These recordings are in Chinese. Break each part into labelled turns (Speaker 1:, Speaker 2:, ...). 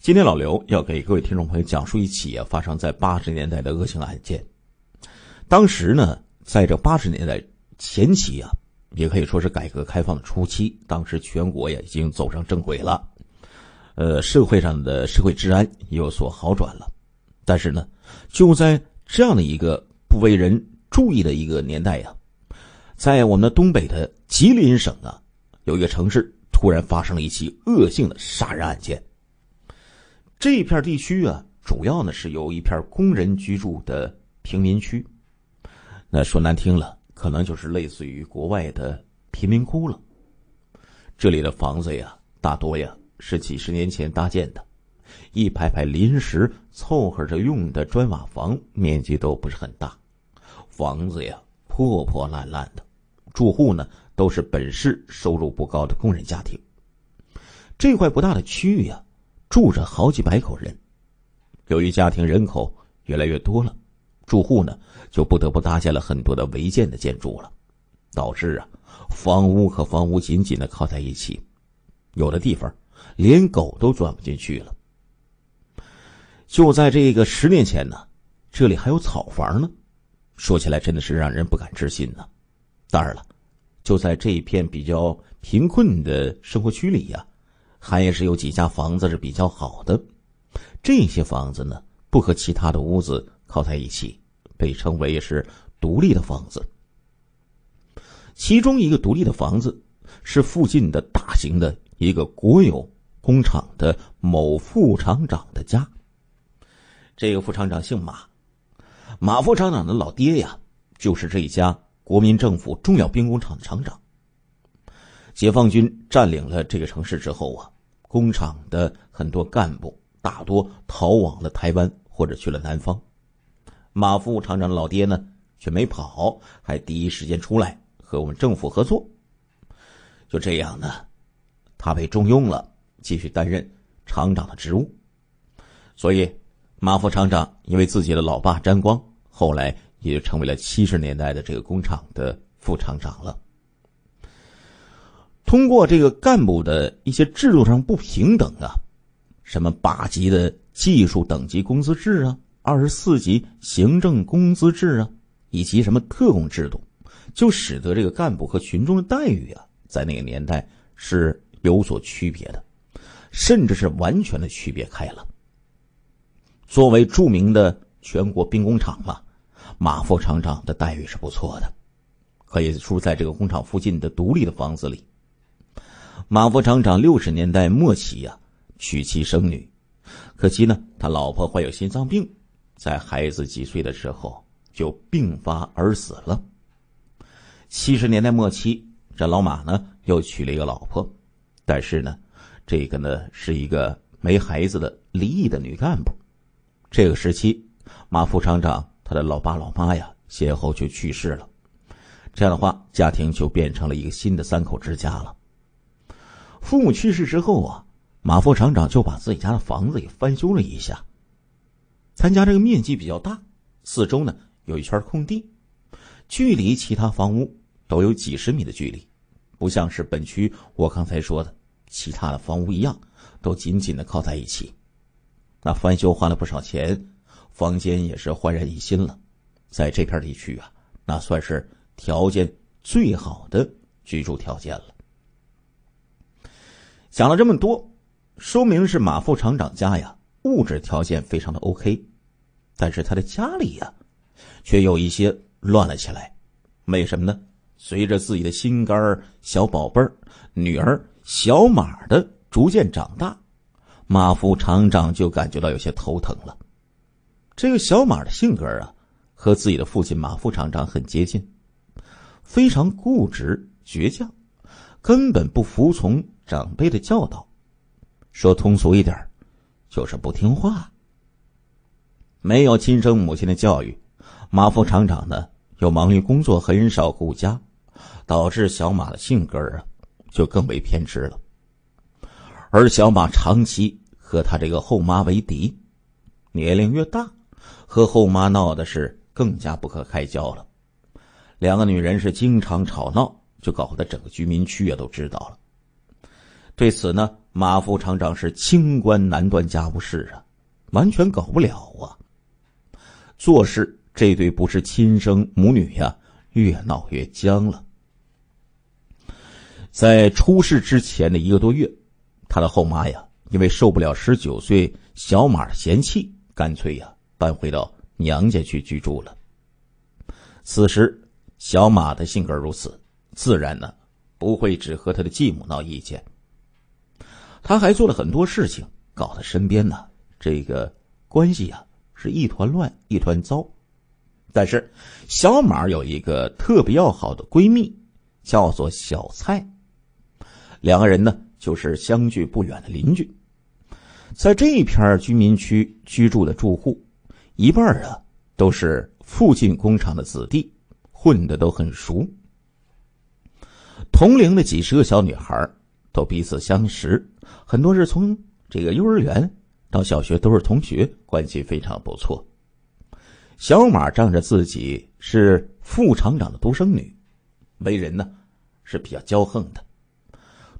Speaker 1: 今天老刘要给各位听众朋友讲述一起啊发生在八十年代的恶性案件。当时呢，在这八十年代前期啊，也可以说是改革开放初期，当时全国也已经走上正轨了，呃，社会上的社会治安也有所好转了。但是呢，就在这样的一个不为人注意的一个年代呀，在我们的东北的吉林省啊，有一个城市突然发生了一起恶性的杀人案件。这一片地区啊，主要呢是由一片工人居住的贫民区，那说难听了，可能就是类似于国外的贫民窟了。这里的房子呀，大多呀是几十年前搭建的，一排排临时凑合着用的砖瓦房，面积都不是很大，房子呀破破烂烂的，住户呢都是本市收入不高的工人家庭。这块不大的区域呀。住着好几百口人，由于家庭人口越来越多了，住户呢就不得不搭建了很多的违建的建筑了，导致啊房屋和房屋紧紧的靠在一起，有的地方连狗都钻不进去了。就在这个十年前呢，这里还有草房呢，说起来真的是让人不敢置信呢。当然了，就在这一片比较贫困的生活区里呀。还也是有几家房子是比较好的，这些房子呢不和其他的屋子靠在一起，被称为是独立的房子。其中一个独立的房子是附近的大型的一个国有工厂的某副厂长的家。这个副厂长姓马，马副厂长的老爹呀就是这家国民政府重要兵工厂的厂长。解放军占领了这个城市之后啊，工厂的很多干部大多逃往了台湾或者去了南方。马副厂长老爹呢却没跑，还第一时间出来和我们政府合作。就这样呢，他被重用了，继续担任厂长的职务。所以，马副厂长因为自己的老爸沾光，后来也就成为了七十年代的这个工厂的副厂长了。通过这个干部的一些制度上不平等啊，什么八级的技术等级工资制啊，二十四级行政工资制啊，以及什么特工制度，就使得这个干部和群众的待遇啊，在那个年代是有所区别的，甚至是完全的区别开了。作为著名的全国兵工厂嘛，马副厂长的待遇是不错的，可以住在这个工厂附近的独立的房子里。马副厂长六十年代末期呀，娶妻生女，可惜呢，他老婆患有心脏病，在孩子几岁的时候就病发而死了。七十年代末期，这老马呢又娶了一个老婆，但是呢，这个呢是一个没孩子的离异的女干部。这个时期，马副厂长他的老爸老妈呀，先后就去世了，这样的话，家庭就变成了一个新的三口之家了。父母去世之后啊，马副厂长就把自己家的房子给翻修了一下。他家这个面积比较大，四周呢有一圈空地，距离其他房屋都有几十米的距离，不像是本区我刚才说的其他的房屋一样，都紧紧的靠在一起。那翻修花了不少钱，房间也是焕然一新了。在这片地区啊，那算是条件最好的居住条件了。想了这么多，说明是马副厂长家呀，物质条件非常的 OK，但是他的家里呀，却有一些乱了起来。为什么呢？随着自己的心肝小宝贝儿女儿小马的逐渐长大，马副厂长就感觉到有些头疼了。这个小马的性格啊，和自己的父亲马副厂长很接近，非常固执倔强，根本不服从。长辈的教导，说通俗一点就是不听话。没有亲生母亲的教育，马副厂长呢又忙于工作，很少顾家，导致小马的性格啊就更为偏执了。而小马长期和他这个后妈为敌，年龄越大，和后妈闹的是更加不可开交了。两个女人是经常吵闹，就搞得整个居民区也都知道了。对此呢，马副厂长是清官难断家务事啊，完全搞不了啊。做事这对不是亲生母女呀，越闹越僵了。在出事之前的一个多月，他的后妈呀，因为受不了十九岁小马的嫌弃，干脆呀搬回到娘家去居住了。此时小马的性格如此，自然呢不会只和他的继母闹意见。他还做了很多事情，搞得身边呢这个关系啊是一团乱一团糟。但是小马有一个特别要好的闺蜜，叫做小蔡，两个人呢就是相距不远的邻居，在这一片居民区居住的住户，一半啊都是附近工厂的子弟，混的都很熟，同龄的几十个小女孩都彼此相识，很多是从这个幼儿园到小学都是同学，关系非常不错。小马仗着自己是副厂长的独生女，为人呢是比较骄横的，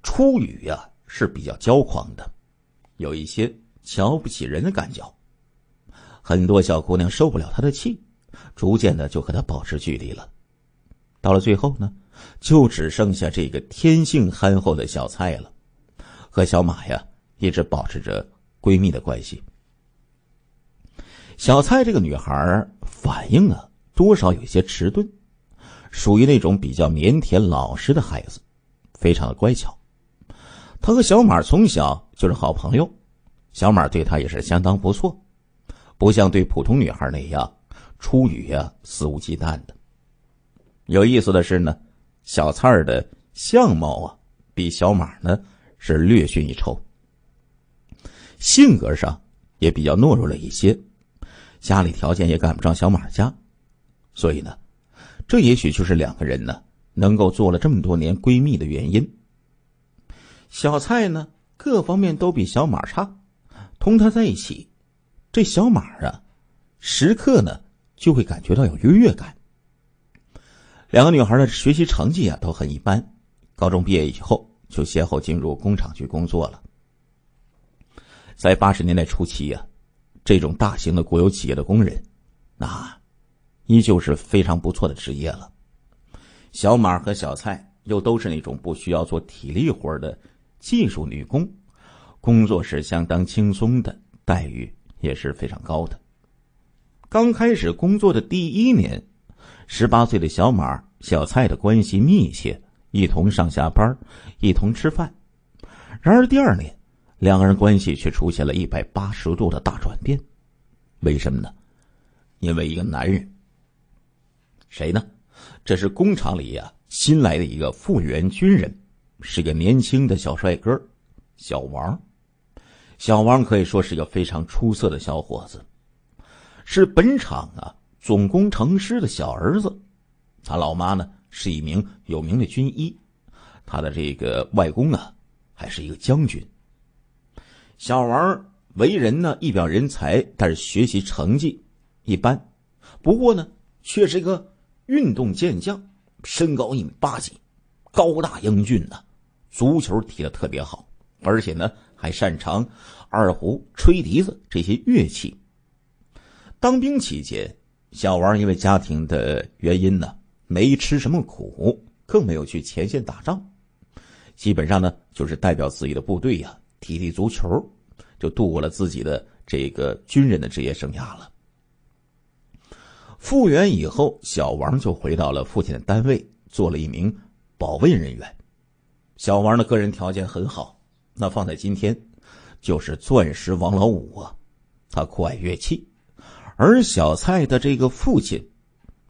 Speaker 1: 初语呀是比较骄狂的，有一些瞧不起人的感觉。很多小姑娘受不了他的气，逐渐的就和他保持距离了。到了最后呢？就只剩下这个天性憨厚的小蔡了，和小马呀一直保持着闺蜜的关系。小蔡这个女孩反应啊多少有些迟钝，属于那种比较腼腆老实的孩子，非常的乖巧。她和小马从小就是好朋友，小马对她也是相当不错，不像对普通女孩那样出语呀肆无忌惮的。有意思的是呢。小蔡儿的相貌啊，比小马呢是略逊一筹，性格上也比较懦弱了一些，家里条件也赶不上小马家，所以呢，这也许就是两个人呢能够做了这么多年闺蜜的原因。小蔡呢各方面都比小马差，同他在一起，这小马啊，时刻呢就会感觉到有优越感。两个女孩的学习成绩啊都很一般，高中毕业以后就先后进入工厂去工作了。在八十年代初期呀，这种大型的国有企业的工人，那依旧是非常不错的职业了。小马和小蔡又都是那种不需要做体力活的技术女工，工作是相当轻松的，待遇也是非常高的。刚开始工作的第一年。十八岁的小马、小蔡的关系密切，一同上下班，一同吃饭。然而第二年，两个人关系却出现了一百八十度的大转变。为什么呢？因为一个男人。谁呢？这是工厂里呀新来的一个复员军人，是个年轻的小帅哥，小王。小王可以说是个非常出色的小伙子，是本厂啊。总工程师的小儿子，他老妈呢是一名有名的军医，他的这个外公啊还是一个将军。小王为人呢一表人才，但是学习成绩一般，不过呢却是一个运动健将，身高一米八几，高大英俊的，足球踢得特别好，而且呢还擅长二胡、吹笛子这些乐器。当兵期间。小王因为家庭的原因呢，没吃什么苦，更没有去前线打仗，基本上呢，就是代表自己的部队呀，踢踢足球，就度过了自己的这个军人的职业生涯了。复员以后，小王就回到了父亲的单位，做了一名保卫人员。小王的个人条件很好，那放在今天，就是钻石王老五啊。他酷爱乐器。而小蔡的这个父亲，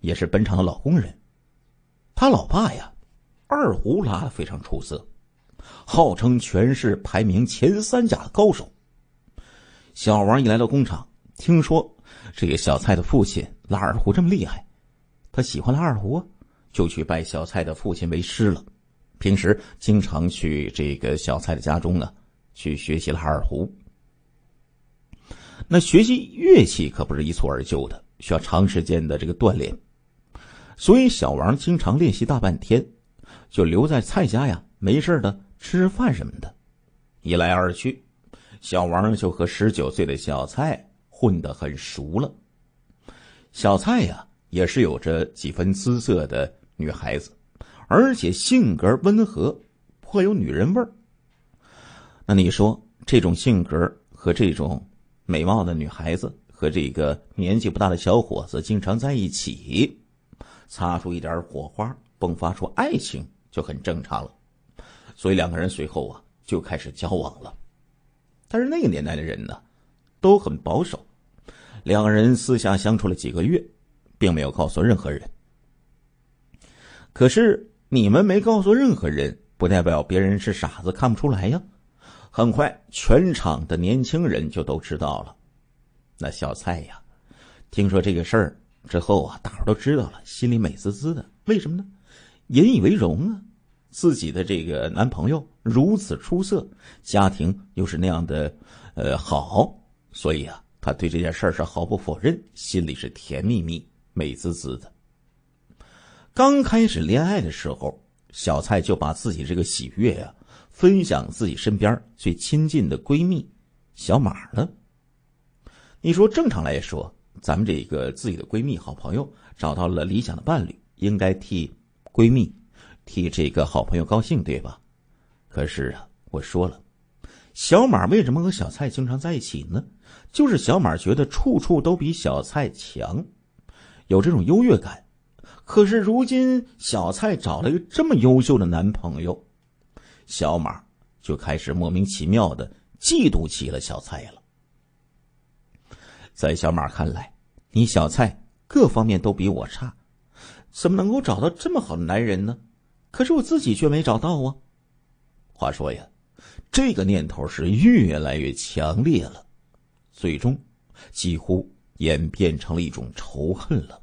Speaker 1: 也是本厂的老工人，他老爸呀，二胡拉的非常出色，号称全市排名前三甲的高手。小王一来到工厂，听说这个小蔡的父亲拉二胡这么厉害，他喜欢拉二胡啊，就去拜小蔡的父亲为师了，平时经常去这个小蔡的家中呢，去学习拉二胡。那学习乐器可不是一蹴而就的，需要长时间的这个锻炼。所以小王经常练习大半天，就留在蔡家呀，没事的吃饭什么的。一来二去，小王就和十九岁的小蔡混得很熟了。小蔡呀，也是有着几分姿色的女孩子，而且性格温和，颇有女人味儿。那你说，这种性格和这种……美貌的女孩子和这个年纪不大的小伙子经常在一起，擦出一点火花，迸发出爱情就很正常了。所以两个人随后啊就开始交往了。但是那个年代的人呢，都很保守，两个人私下相处了几个月，并没有告诉任何人。可是你们没告诉任何人，不代表别人是傻子看不出来呀。很快，全场的年轻人就都知道了。那小蔡呀，听说这个事儿之后啊，大伙都知道了，心里美滋滋的。为什么呢？引以为荣啊！自己的这个男朋友如此出色，家庭又是那样的，呃，好。所以啊，他对这件事儿是毫不否认，心里是甜蜜蜜、美滋滋的。刚开始恋爱的时候，小蔡就把自己这个喜悦呀。分享自己身边最亲近的闺蜜小马呢？你说正常来说，咱们这个自己的闺蜜、好朋友找到了理想的伴侣，应该替闺蜜、替这个好朋友高兴，对吧？可是啊，我说了，小马为什么和小蔡经常在一起呢？就是小马觉得处处都比小蔡强，有这种优越感。可是如今小蔡找了一个这么优秀的男朋友。小马就开始莫名其妙的嫉妒起了小蔡了。在小马看来，你小蔡各方面都比我差，怎么能够找到这么好的男人呢？可是我自己却没找到啊！话说呀，这个念头是越来越强烈了，最终几乎演变成了一种仇恨了。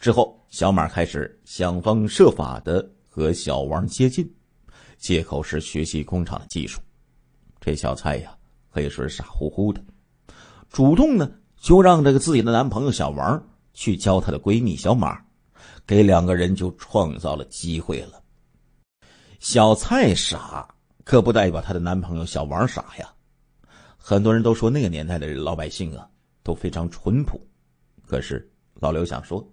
Speaker 1: 之后，小马开始想方设法的和小王接近。借口是学习工厂的技术，这小蔡呀可以说是傻乎乎的，主动呢就让这个自己的男朋友小王去教她的闺蜜小马，给两个人就创造了机会了。小蔡傻，可不代表她的男朋友小王傻呀。很多人都说那个年代的老百姓啊都非常淳朴，可是老刘想说，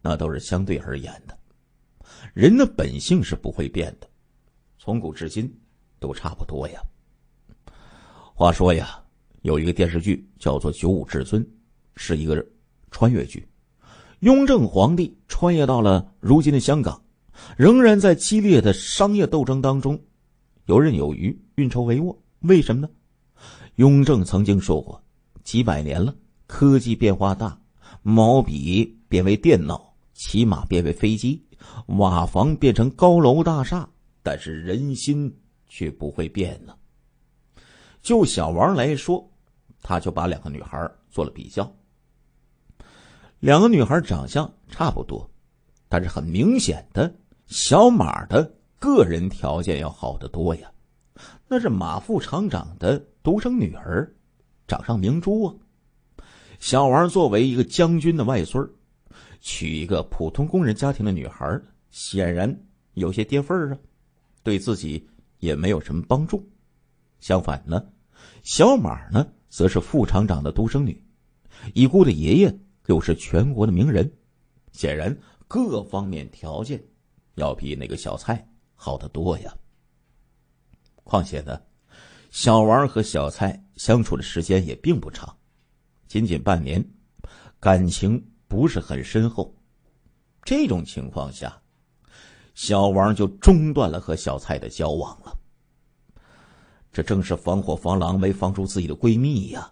Speaker 1: 那都是相对而言的，人的本性是不会变的。从古至今，都差不多呀。话说呀，有一个电视剧叫做《九五至尊》，是一个穿越剧。雍正皇帝穿越到了如今的香港，仍然在激烈的商业斗争当中游刃有余、运筹帷幄。为什么呢？雍正曾经说过：“几百年了，科技变化大，毛笔变为电脑，骑马变为飞机，瓦房变成高楼大厦。”但是人心却不会变呢。就小王来说，他就把两个女孩做了比较。两个女孩长相差不多，但是很明显的，小马的个人条件要好得多呀。那是马副厂长的独生女儿，掌上明珠啊。小王作为一个将军的外孙，娶一个普通工人家庭的女孩，显然有些跌份儿啊。对自己也没有什么帮助，相反呢，小马呢则是副厂长的独生女，已故的爷爷又是全国的名人，显然各方面条件要比那个小蔡好得多呀。况且呢，小王和小蔡相处的时间也并不长，仅仅半年，感情不是很深厚，这种情况下。小王就中断了和小蔡的交往了。这正是防火防狼，没防住自己的闺蜜呀。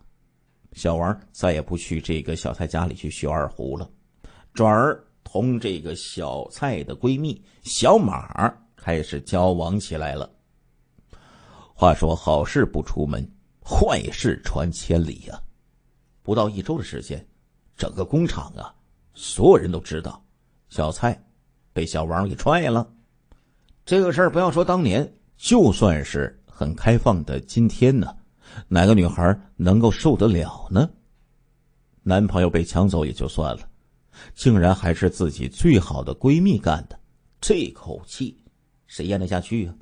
Speaker 1: 小王再也不去这个小蔡家里去学二胡了，转而同这个小蔡的闺蜜小马开始交往起来了。话说好事不出门，坏事传千里呀。不到一周的时间，整个工厂啊，所有人都知道小蔡。被小王给踹了，这个事儿不要说当年，就算是很开放的今天呢，哪个女孩能够受得了呢？男朋友被抢走也就算了，竟然还是自己最好的闺蜜干的，这口气谁咽得下去啊？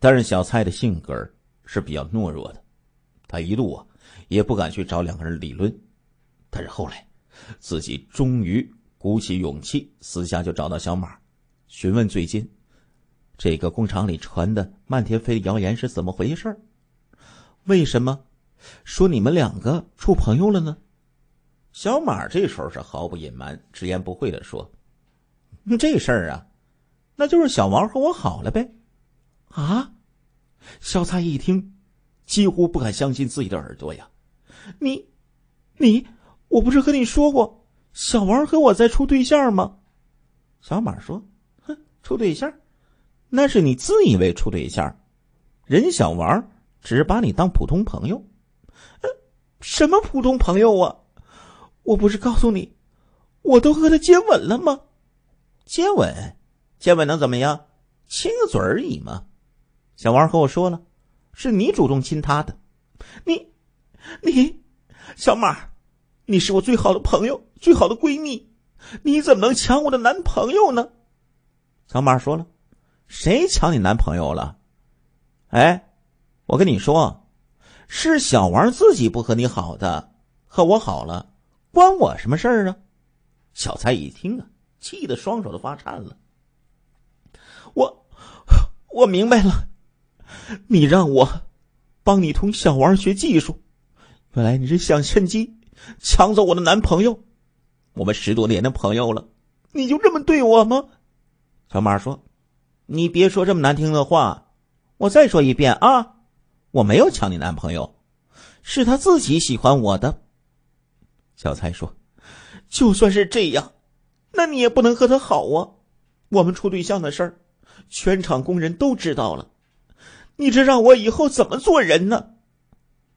Speaker 1: 但是小蔡的性格是比较懦弱的，她一度啊也不敢去找两个人理论，但是后来，自己终于。鼓起勇气，私下就找到小马，询问最近这个工厂里传的漫天飞的谣言是怎么回事为什么说你们两个处朋友了呢？小马这时候是毫不隐瞒，直言不讳的说：“这事儿啊，那就是小王和我好了呗。”啊！小蔡一听，几乎不敢相信自己的耳朵呀！你，你，我不是和你说过？小王和我在处对象吗？小马说：“哼，处对象，那是你自以为处对象。人小王只是把你当普通朋友。什么普通朋友啊？我不是告诉你，我都和他接吻了吗？接吻，接吻能怎么样？亲个嘴而已嘛。小王和我说了，是你主动亲他的。你，你，小马，你是我最好的朋友。”最好的闺蜜，你怎么能抢我的男朋友呢？小马说了：“谁抢你男朋友了？”哎，我跟你说，是小王自己不和你好的，和我好了，关我什么事儿啊？小蔡一听啊，气得双手都发颤了。我我明白了，你让我帮你同小王学技术，原来你是想趁机抢走我的男朋友。我们十多年的朋友了，你就这么对我吗？小马说：“你别说这么难听的话。”我再说一遍啊，我没有抢你男朋友，是他自己喜欢我的。小蔡说：“就算是这样，那你也不能和他好啊！我们处对象的事儿，全场工人都知道了，你这让我以后怎么做人呢？”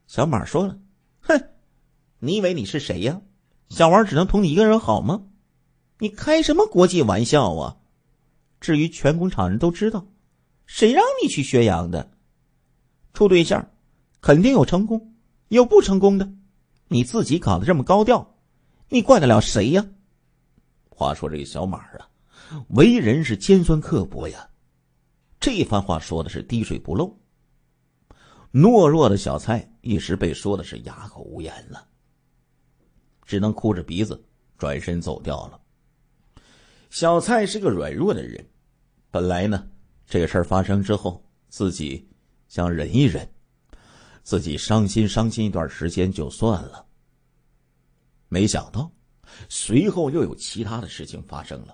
Speaker 1: 小马说了：“哼，你以为你是谁呀？”小王只能同你一个人好吗？你开什么国际玩笑啊？至于全工厂人都知道，谁让你去宣扬的？处对象，肯定有成功有不成功的。你自己搞得这么高调，你怪得了谁呀？话说这个小马啊，为人是尖酸刻薄呀，这番话说的是滴水不漏。懦弱的小蔡一时被说的是哑口无言了。只能哭着鼻子转身走掉了。小蔡是个软弱的人，本来呢，这个事儿发生之后，自己想忍一忍，自己伤心伤心一段时间就算了。没想到，随后又有其他的事情发生了。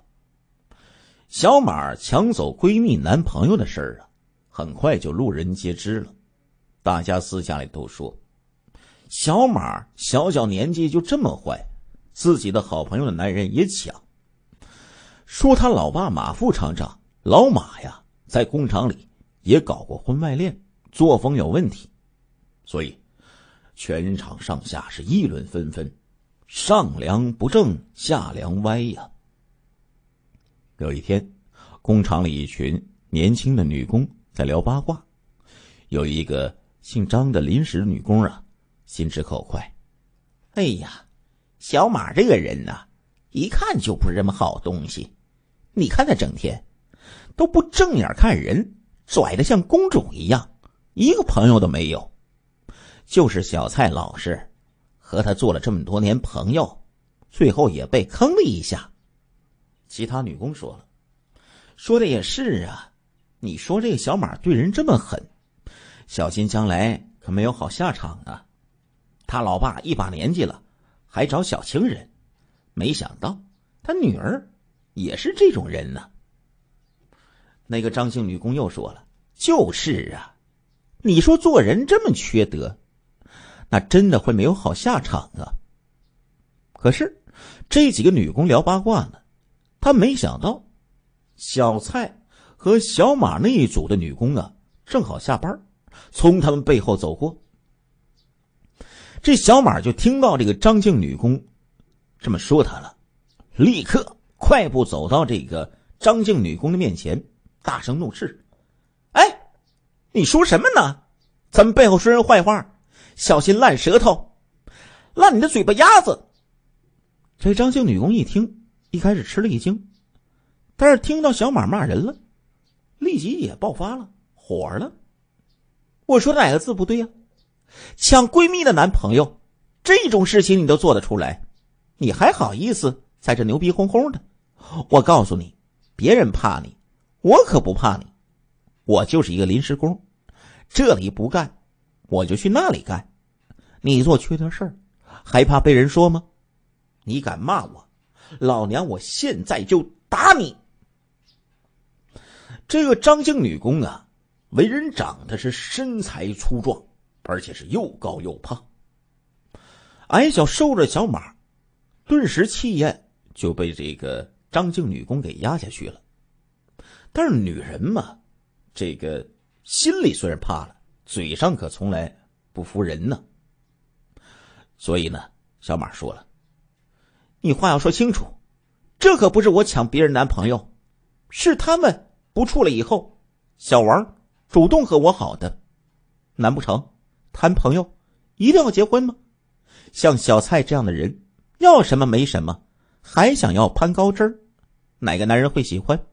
Speaker 1: 小马抢走闺蜜男朋友的事儿啊，很快就路人皆知了，大家私下里都说。小马小小年纪就这么坏，自己的好朋友的男人也抢。说他老爸马副厂长老马呀，在工厂里也搞过婚外恋，作风有问题，所以全场上下是议论纷纷。上梁不正下梁歪呀。有一天，工厂里一群年轻的女工在聊八卦，有一个姓张的临时女工啊。心直口快，哎呀，小马这个人呐，一看就不是什么好东西。你看他整天都不正眼看人，拽的像公主一样，一个朋友都没有。就是小蔡老实，和他做了这么多年朋友，最后也被坑了一下。其他女工说了，说的也是啊。你说这个小马对人这么狠，小心将来可没有好下场啊。他老爸一把年纪了，还找小情人，没想到他女儿也是这种人呢。那个张姓女工又说了：“就是啊，你说做人这么缺德，那真的会没有好下场啊。”可是这几个女工聊八卦呢，他没想到小蔡和小马那一组的女工啊，正好下班从他们背后走过。这小马就听到这个张静女工这么说他了，立刻快步走到这个张静女工的面前，大声怒斥：“哎，你说什么呢？咱们背后说人坏话，小心烂舌头，烂你的嘴巴鸭子。”这张静女工一听，一开始吃了一惊，但是听到小马骂人了，立即也爆发了火了。我说哪个字不对呀？抢闺蜜的男朋友，这种事情你都做得出来，你还好意思在这牛逼哄哄的？我告诉你，别人怕你，我可不怕你。我就是一个临时工，这里不干，我就去那里干。你做缺德事儿，还怕被人说吗？你敢骂我，老娘我现在就打你！这个张姓女工啊，为人长得是身材粗壮。而且是又高又胖，矮小瘦的小马，顿时气焰就被这个张静女工给压下去了。但是女人嘛，这个心里虽然怕了，嘴上可从来不服人呢。所以呢，小马说了：“你话要说清楚，这可不是我抢别人男朋友，是他们不处了以后，小王主动和我好的，难不成？”谈朋友，一定要结婚吗？像小蔡这样的人，要什么没什么，还想要攀高枝儿，哪个男人会喜欢？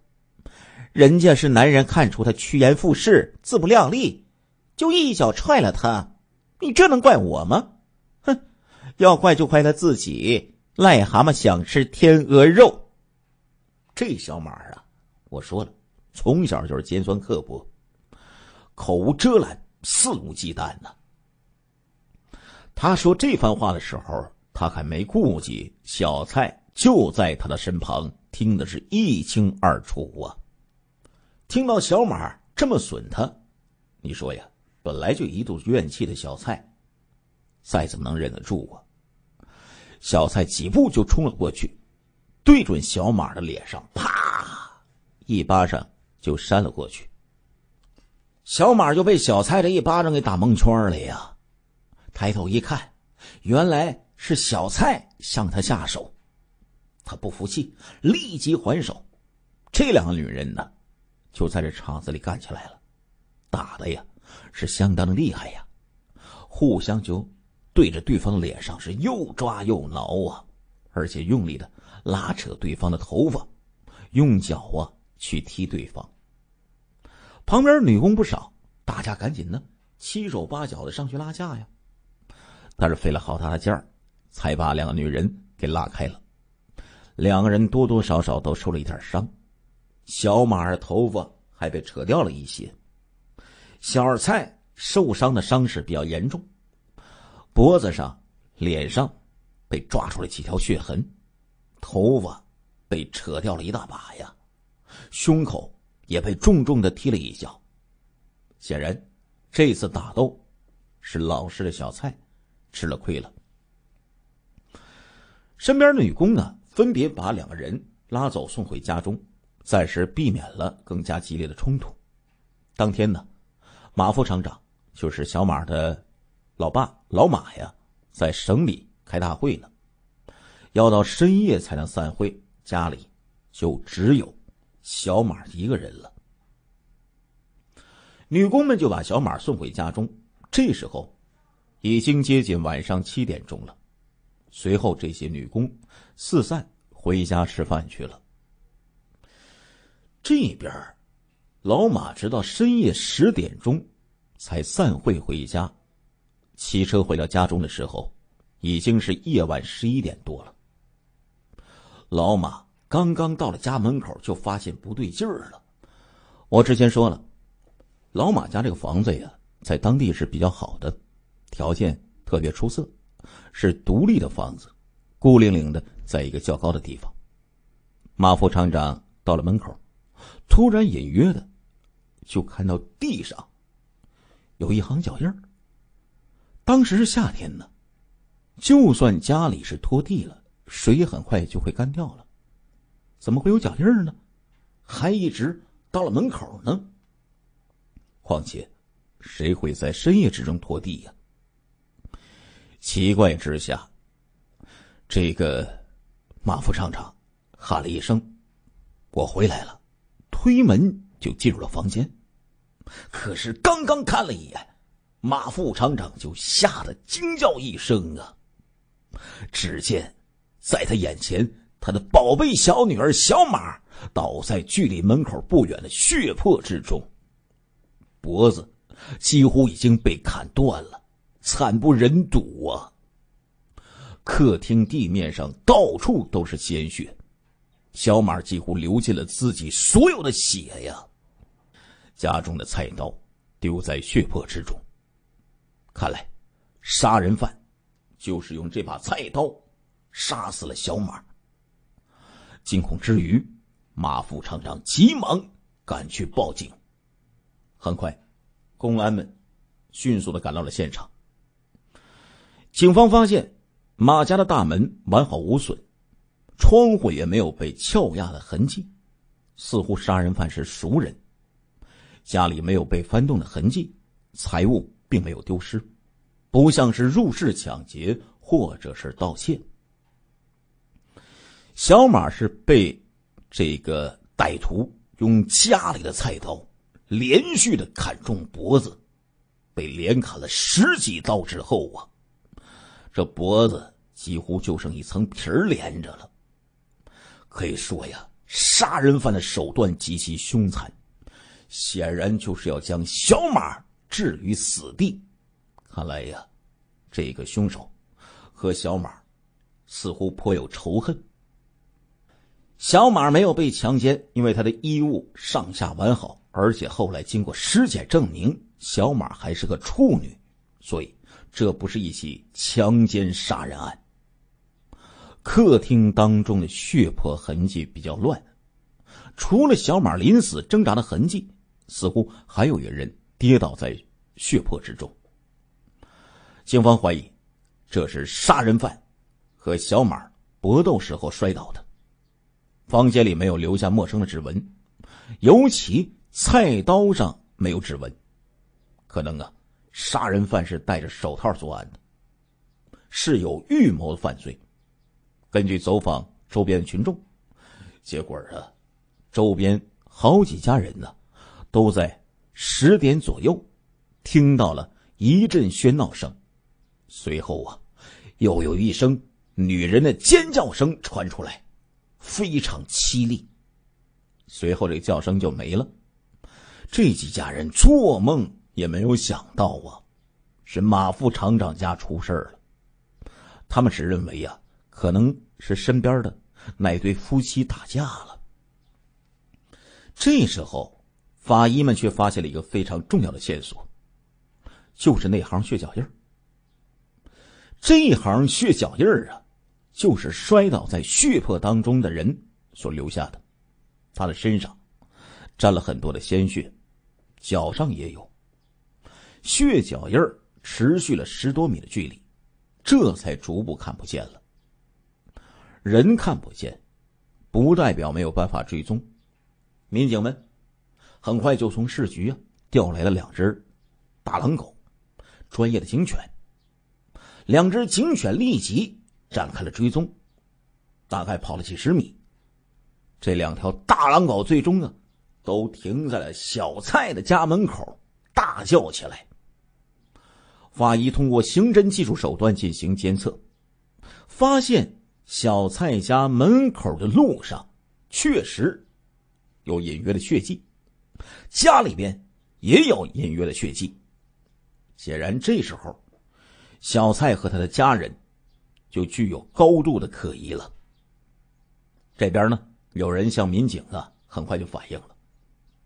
Speaker 1: 人家是男人看出他趋炎附势、自不量力，就一脚踹了他。你这能怪我吗？哼，要怪就怪他自己。癞蛤蟆想吃天鹅肉，这小马啊，我说了，从小就是尖酸刻薄，口无遮拦、肆无忌惮的。他说这番话的时候，他还没顾及小蔡就在他的身旁，听的是一清二楚啊。听到小马这么损他，你说呀，本来就一肚子怨气的小蔡，再怎么能忍得住啊？小蔡几步就冲了过去，对准小马的脸上，啪一巴掌就扇了过去。小马就被小蔡这一巴掌给打蒙圈了呀。抬头一看，原来是小蔡向他下手。他不服气，立即还手。这两个女人呢，就在这厂子里干起来了，打的呀是相当的厉害呀，互相就对着对方脸上是又抓又挠啊，而且用力的拉扯对方的头发，用脚啊去踢对方。旁边女工不少，大家赶紧呢七手八脚的上去拉架呀。他是费了好大的劲儿，才把两个女人给拉开了。两个人多多少少都受了一点伤，小马儿头发还被扯掉了一些，小蔡受伤的伤势比较严重，脖子上、脸上被抓出了几条血痕，头发被扯掉了一大把呀，胸口也被重重的踢了一脚。显然，这次打斗是老实的小蔡。吃了亏了。身边的女工呢，分别把两个人拉走，送回家中，暂时避免了更加激烈的冲突。当天呢，马副厂长，就是小马的老爸老马呀，在省里开大会呢，要到深夜才能散会，家里就只有小马一个人了。女工们就把小马送回家中，这时候。已经接近晚上七点钟了，随后这些女工四散回家吃饭去了。这边，老马直到深夜十点钟才散会回家，骑车回到家中的时候，已经是夜晚十一点多了。老马刚刚到了家门口，就发现不对劲儿了。我之前说了，老马家这个房子呀，在当地是比较好的。条件特别出色，是独立的房子，孤零零的，在一个较高的地方。马副厂长到了门口，突然隐约的就看到地上有一行脚印儿。当时是夏天呢，就算家里是拖地了，水很快就会干掉了，怎么会有脚印儿呢？还一直到了门口呢。况且，谁会在深夜之中拖地呀？奇怪之下，这个马副厂长喊了一声：“我回来了！”推门就进入了房间。可是刚刚看了一眼，马副厂长就吓得惊叫一声：“啊！”只见在他眼前，他的宝贝小女儿小马倒在距离门口不远的血泊之中，脖子几乎已经被砍断了。惨不忍睹啊！客厅地面上到处都是鲜血，小马几乎流尽了自己所有的血呀。家中的菜刀丢在血泊之中，看来杀人犯就是用这把菜刀杀死了小马。惊恐之余，马副厂长急忙赶去报警。很快，公安们迅速的赶到了现场。警方发现马家的大门完好无损，窗户也没有被撬压的痕迹，似乎杀人犯是熟人，家里没有被翻动的痕迹，财物并没有丢失，不像是入室抢劫或者是盗窃。小马是被这个歹徒用家里的菜刀连续的砍中脖子，被连砍了十几刀之后啊。这脖子几乎就剩一层皮儿连着了，可以说呀，杀人犯的手段极其凶残，显然就是要将小马置于死地。看来呀，这个凶手和小马似乎颇有仇恨。小马没有被强奸，因为他的衣物上下完好，而且后来经过尸检证明，小马还是个处女，所以。这不是一起强奸杀人案。客厅当中的血泊痕迹比较乱，除了小马临死挣扎的痕迹，似乎还有一人跌倒在血泊之中。警方怀疑，这是杀人犯和小马搏斗时候摔倒的。房间里没有留下陌生的指纹，尤其菜刀上没有指纹，可能啊。杀人犯是戴着手套作案的，是有预谋的犯罪。根据走访周边的群众，结果啊，周边好几家人呢，都在十点左右听到了一阵喧闹声，随后啊，又有一声女人的尖叫声传出来，非常凄厉。随后这个叫声就没了。这几家人做梦。也没有想到啊，是马副厂长家出事儿了。他们只认为呀，可能是身边的那对夫妻打架了。这时候，法医们却发现了一个非常重要的线索，就是那行血脚印儿。这一行血脚印儿啊，就是摔倒在血泊当中的人所留下的，他的身上沾了很多的鲜血，脚上也有。血脚印儿持续了十多米的距离，这才逐步看不见了。人看不见，不代表没有办法追踪。民警们很快就从市局啊调来了两只大狼狗，专业的警犬。两只警犬立即展开了追踪，大概跑了几十米，这两条大狼狗最终啊都停在了小蔡的家门口，大叫起来。法医通过刑侦技术手段进行监测，发现小蔡家门口的路上确实有隐约的血迹，家里边也有隐约的血迹。显然，这时候小蔡和他的家人就具有高度的可疑了。这边呢，有人向民警啊很快就反映了，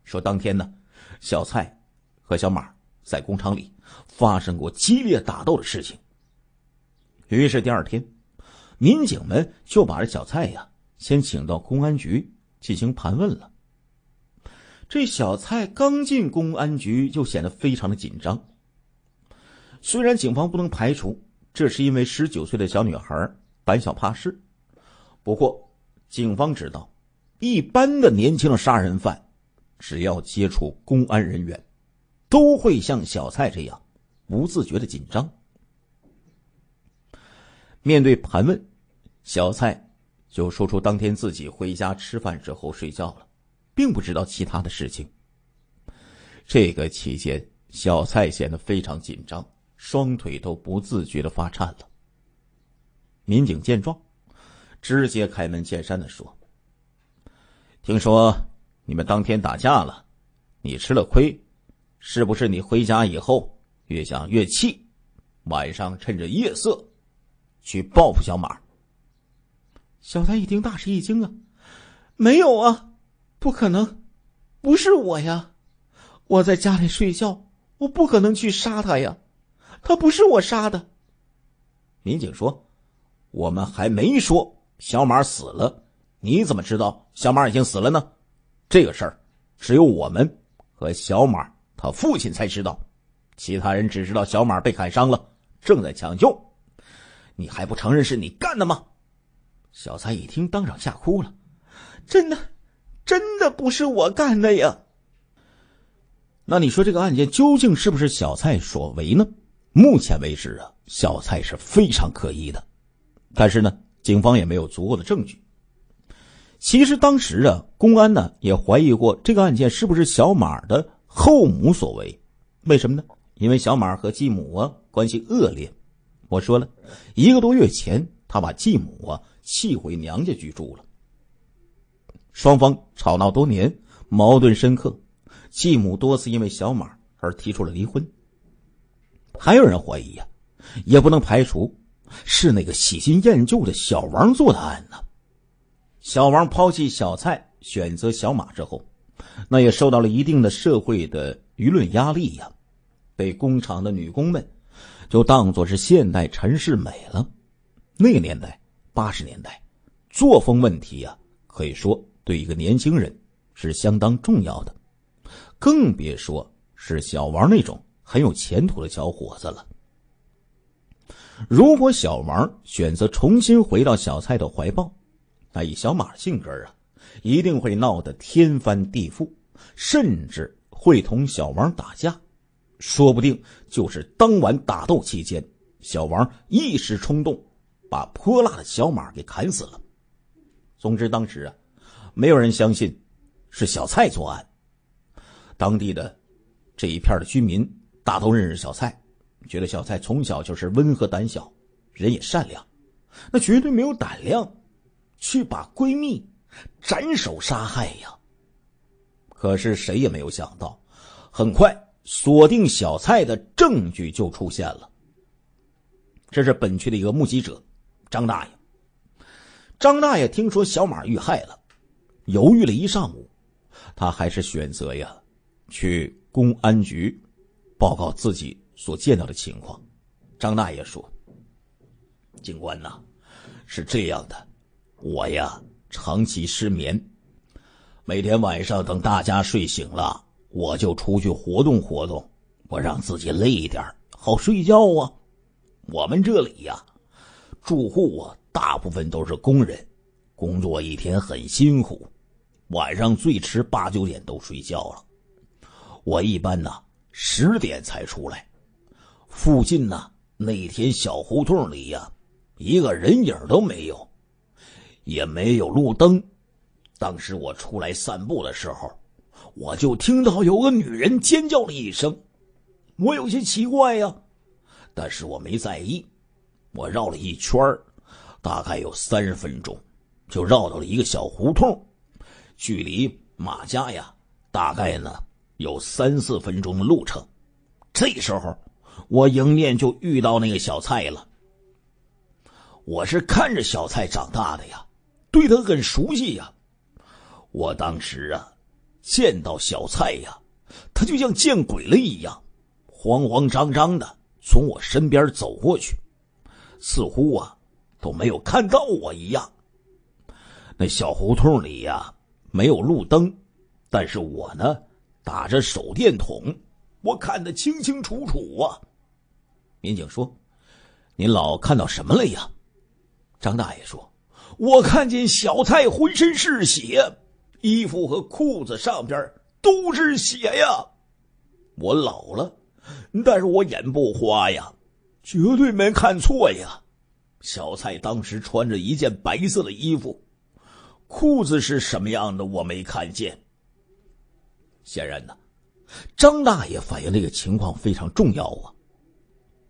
Speaker 1: 说当天呢，小蔡和小马。在工厂里发生过激烈打斗的事情，于是第二天，民警们就把这小蔡呀先请到公安局进行盘问了。这小蔡刚进公安局就显得非常的紧张。虽然警方不能排除这是因为十九岁的小女孩胆小怕事，不过警方知道，一般的年轻的杀人犯，只要接触公安人员。都会像小蔡这样，不自觉的紧张。面对盘问，小蔡就说出当天自己回家吃饭之后睡觉了，并不知道其他的事情。这个期间，小蔡显得非常紧张，双腿都不自觉的发颤了。民警见状，直接开门见山的说：“听说你们当天打架了，你吃了亏。”是不是你回家以后越想越气，晚上趁着夜色去报复小马？小戴一听大吃一惊啊！没有啊，不可能，不是我呀！我在家里睡觉，我不可能去杀他呀！他不是我杀的。民警说：“我们还没说小马死了，你怎么知道小马已经死了呢？这个事儿只有我们和小马。”他父亲才知道，其他人只知道小马被砍伤了，正在抢救。你还不承认是你干的吗？小蔡一听，当场吓哭了。真的，真的不是我干的呀。那你说这个案件究竟是不是小蔡所为呢？目前为止啊，小蔡是非常可疑的，但是呢，警方也没有足够的证据。其实当时啊，公安呢也怀疑过这个案件是不是小马的。后母所为，为什么呢？因为小马和继母啊关系恶劣，我说了一个多月前，他把继母啊气回娘家居住了。双方吵闹多年，矛盾深刻，继母多次因为小马而提出了离婚。还有人怀疑呀，也不能排除是那个喜新厌旧的小王做的案呢。小王抛弃小蔡，选择小马之后。那也受到了一定的社会的舆论压力呀，被工厂的女工们就当作是现代陈世美了。那个年代，八十年代，作风问题呀，可以说对一个年轻人是相当重要的，更别说是小王那种很有前途的小伙子了。如果小王选择重新回到小蔡的怀抱，那以小马性格啊。一定会闹得天翻地覆，甚至会同小王打架，说不定就是当晚打斗期间，小王一时冲动，把泼辣的小马给砍死了。总之，当时啊，没有人相信是小蔡作案。当地的这一片的居民大都认识小蔡，觉得小蔡从小就是温和胆小，人也善良，那绝对没有胆量去把闺蜜。斩首杀害呀！可是谁也没有想到，很快锁定小蔡的证据就出现了。这是本区的一个目击者，张大爷。张大爷听说小马遇害了，犹豫了一上午，他还是选择呀，去公安局报告自己所见到的情况。张大爷说：“警官呐，是这样的，我呀。”长期失眠，每天晚上等大家睡醒了，我就出去活动活动，我让自己累一点，好睡觉啊。我们这里呀，住户啊，大部分都是工人，工作一天很辛苦，晚上最迟八九点都睡觉了。我一般呢，十点才出来，附近呢，那天小胡同里呀，一个人影都没有。也没有路灯。当时我出来散步的时候，我就听到有个女人尖叫了一声，我有些奇怪呀，但是我没在意。我绕了一圈大概有三十分钟，就绕到了一个小胡同，距离马家呀，大概呢有三四分钟的路程。这时候，我迎面就遇到那个小蔡了。我是看着小蔡长大的呀。对他很熟悉呀，我当时啊，见到小蔡呀，他就像见鬼了一样，慌慌张张的从我身边走过去，似乎啊都没有看到我一样。那小胡同里呀没有路灯，但是我呢打着手电筒，我看得清清楚楚啊。民警说：“您老看到什么了呀？”张大爷说。我看见小蔡浑身是血，衣服和裤子上边都是血呀！我老了，但是我眼不花呀，绝对没看错呀！小蔡当时穿着一件白色的衣服，裤子是什么样的我没看见。显然呢，张大爷反映这个情况非常重要啊，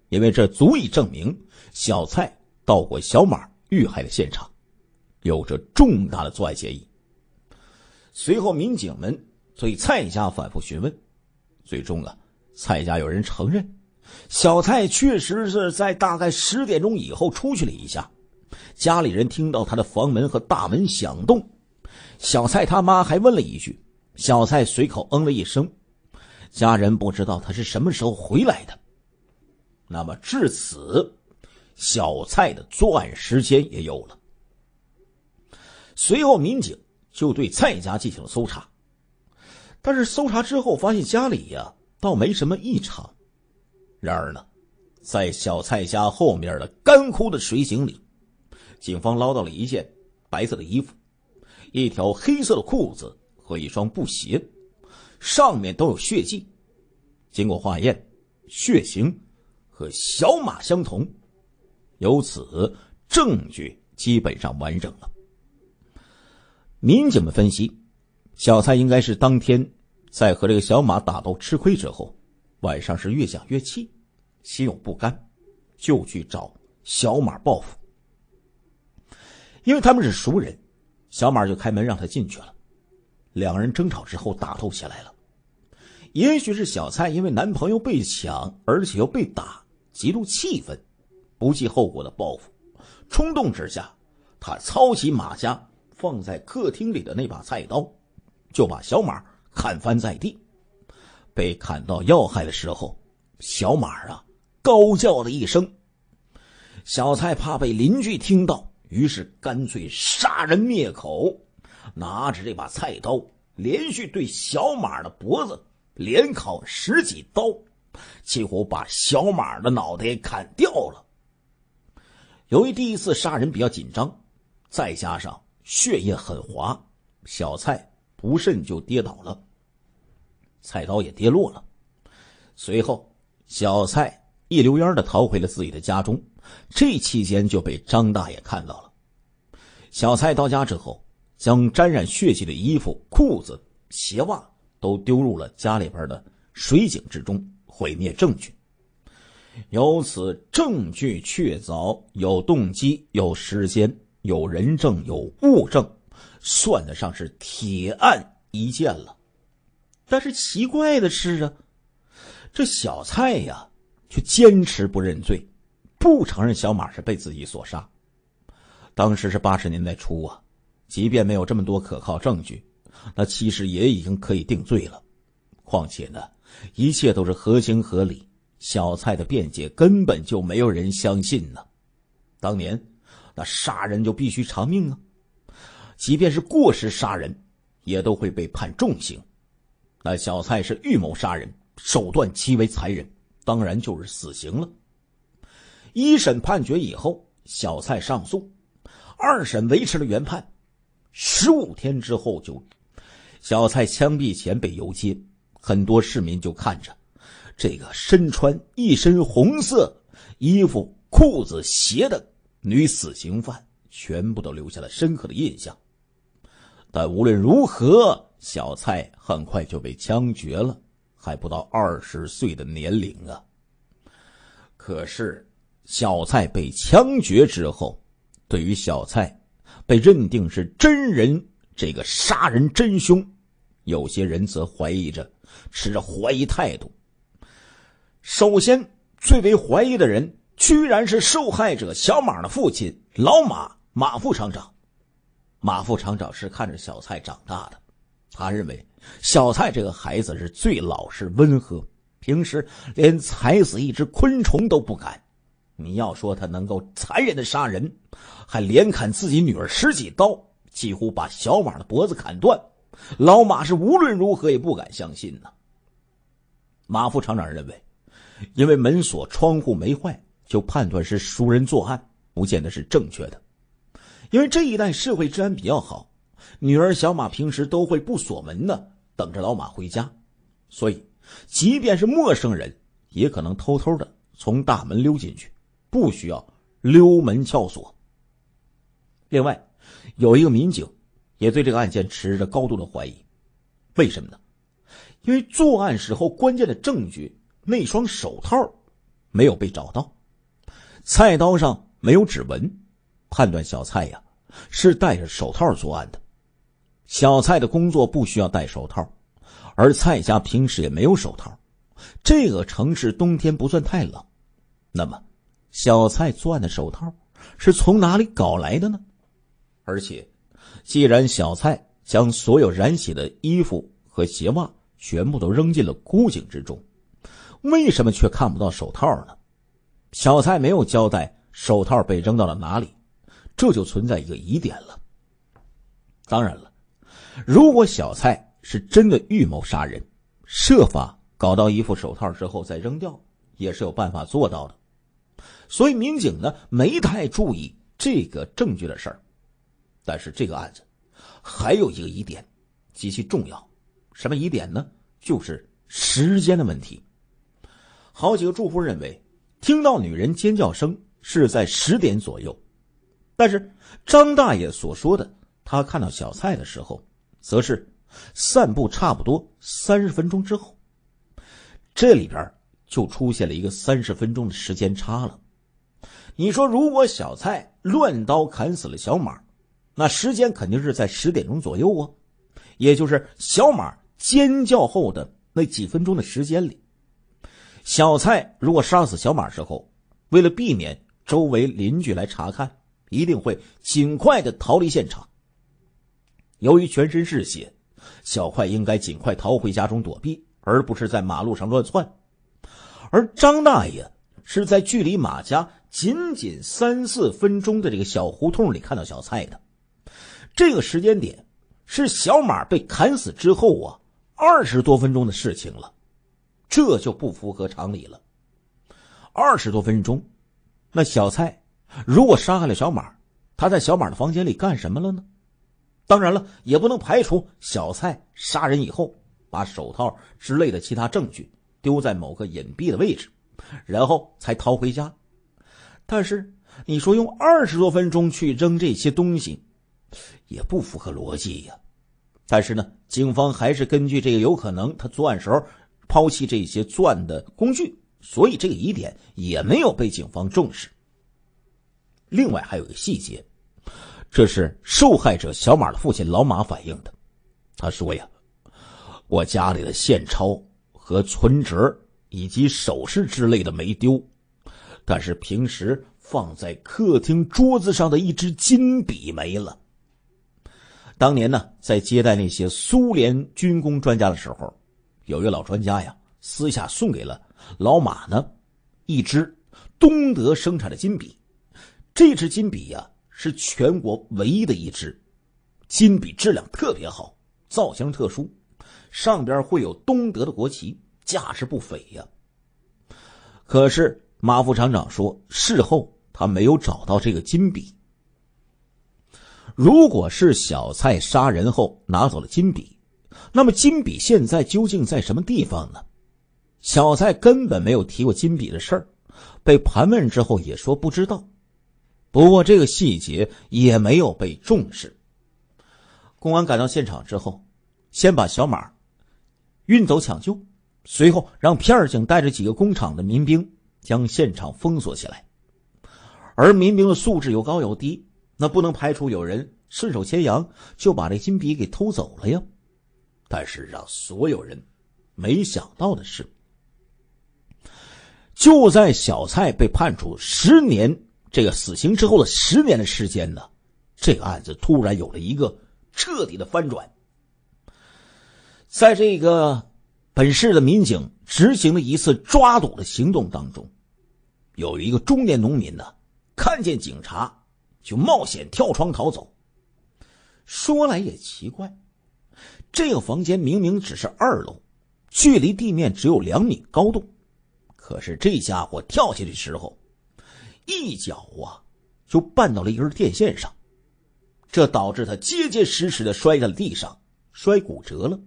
Speaker 1: 因为这足以证明小蔡到过小马遇害的现场。有着重大的作案嫌疑。随后，民警们对蔡家反复询问，最终啊，蔡家有人承认，小蔡确实是在大概十点钟以后出去了一下。家里人听到他的房门和大门响动，小蔡他妈还问了一句，小蔡随口嗯了一声。家人不知道他是什么时候回来的。那么至此，小蔡的作案时间也有了。随后，民警就对蔡家进行了搜查，但是搜查之后发现家里呀倒没什么异常。然而呢，在小蔡家后面的干枯的水井里，警方捞到了一件白色的衣服、一条黑色的裤子和一双布鞋，上面都有血迹。经过化验，血型和小马相同，由此证据基本上完整了。民警们分析，小蔡应该是当天在和这个小马打斗吃亏之后，晚上是越想越气，心有不甘，就去找小马报复。因为他们是熟人，小马就开门让他进去了。两人争吵之后打斗起来了。也许是小蔡因为男朋友被抢而且又被打，极度气愤，不计后果的报复，冲动之下，他操起马夹。放在客厅里的那把菜刀，就把小马砍翻在地。被砍到要害的时候，小马啊高叫了一声。小蔡怕被邻居听到，于是干脆杀人灭口，拿着这把菜刀连续对小马的脖子连砍十几刀，几乎把小马的脑袋砍掉了。由于第一次杀人比较紧张，再加上。血液很滑，小蔡不慎就跌倒了，菜刀也跌落了。随后，小蔡一溜烟的逃回了自己的家中。这期间就被张大爷看到了。小蔡到家之后，将沾染血迹的衣服、裤子、鞋袜都丢入了家里边的水井之中，毁灭证据。由此，证据确凿，有动机，有时间。有人证有物证，算得上是铁案一件了。但是奇怪的是啊，这小蔡呀却坚持不认罪，不承认小马是被自己所杀。当时是八十年代初啊，即便没有这么多可靠证据，那其实也已经可以定罪了。况且呢，一切都是合情合理，小蔡的辩解根本就没有人相信呢。当年。那杀人就必须偿命啊！即便是过失杀人，也都会被判重刑。那小蔡是预谋杀人，手段极为残忍，当然就是死刑了。一审判决以后，小蔡上诉，二审维持了原判。十五天之后，就小蔡枪毙前被游街，很多市民就看着这个身穿一身红色衣服、裤子、鞋的。女死刑犯全部都留下了深刻的印象，但无论如何，小蔡很快就被枪决了。还不到二十岁的年龄啊！可是，小蔡被枪决之后，对于小蔡被认定是真人这个杀人真凶，有些人则怀疑着，持着怀疑态度。首先，最为怀疑的人。居然是受害者小马的父亲老马马副厂长，马副厂长是看着小蔡长大的，他认为小蔡这个孩子是最老实温和，平时连踩死一只昆虫都不敢。你要说他能够残忍的杀人，还连砍自己女儿十几刀，几乎把小马的脖子砍断，老马是无论如何也不敢相信呢。马副厂长认为，因为门锁窗户没坏。就判断是熟人作案，不见得是正确的，因为这一带社会治安比较好，女儿小马平时都会不锁门的等着老马回家，所以即便是陌生人也可能偷偷的从大门溜进去，不需要溜门撬锁。另外，有一个民警也对这个案件持着高度的怀疑，为什么呢？因为作案时候关键的证据那双手套没有被找到。菜刀上没有指纹，判断小蔡呀是戴着手套作案的。小蔡的工作不需要戴手套，而蔡家平时也没有手套。这个城市冬天不算太冷，那么小蔡作案的手套是从哪里搞来的呢？而且，既然小蔡将所有染血的衣服和鞋袜全部都扔进了枯井之中，为什么却看不到手套呢？小蔡没有交代手套被扔到了哪里，这就存在一个疑点了。当然了，如果小蔡是真的预谋杀人，设法搞到一副手套之后再扔掉，也是有办法做到的。所以民警呢没太注意这个证据的事儿。但是这个案子还有一个疑点，极其重要。什么疑点呢？就是时间的问题。好几个住户认为。听到女人尖叫声是在十点左右，但是张大爷所说的他看到小蔡的时候，则是散步差不多三十分钟之后，这里边就出现了一个三十分钟的时间差了。你说，如果小蔡乱刀砍死了小马，那时间肯定是在十点钟左右啊，也就是小马尖叫后的那几分钟的时间里。小蔡如果杀死小马之后，为了避免周围邻居来查看，一定会尽快的逃离现场。由于全身是血，小快应该尽快逃回家中躲避，而不是在马路上乱窜。而张大爷是在距离马家仅仅三四分钟的这个小胡同里看到小蔡的，这个时间点是小马被砍死之后啊二十多分钟的事情了。这就不符合常理了。二十多分钟，那小蔡如果杀害了小马，他在小马的房间里干什么了呢？当然了，也不能排除小蔡杀人以后，把手套之类的其他证据丢在某个隐蔽的位置，然后才逃回家。但是你说用二十多分钟去扔这些东西，也不符合逻辑呀。但是呢，警方还是根据这个有可能，他作案时候。抛弃这些钻的工具，所以这个疑点也没有被警方重视。另外还有一个细节，这是受害者小马的父亲老马反映的。他说：“呀，我家里的现钞和存折以及首饰之类的没丢，但是平时放在客厅桌子上的一支金笔没了。当年呢，在接待那些苏联军工专家的时候。”有一个老专家呀，私下送给了老马呢，一支东德生产的金笔。这支金笔呀，是全国唯一的一支，金笔质量特别好，造型特殊，上边会有东德的国旗，价值不菲呀。可是马副厂长说，事后他没有找到这个金笔。如果是小蔡杀人后拿走了金笔。那么金笔现在究竟在什么地方呢？小蔡根本没有提过金笔的事儿，被盘问之后也说不知道。不过这个细节也没有被重视。公安赶到现场之后，先把小马运走抢救，随后让片儿警带着几个工厂的民兵将现场封锁起来。而民兵的素质有高有低，那不能排除有人顺手牵羊就把这金笔给偷走了呀。但是让所有人没想到的是，就在小蔡被判处十年这个死刑之后的十年的时间呢，这个案子突然有了一个彻底的翻转。在这个本市的民警执行了一次抓赌的行动当中，有一个中年农民呢，看见警察就冒险跳窗逃走。说来也奇怪。这个房间明明只是二楼，距离地面只有两米高度，可是这家伙跳下去时候，一脚啊就绊到了一根电线上，这导致他结结实实的摔在了地上，摔骨折了。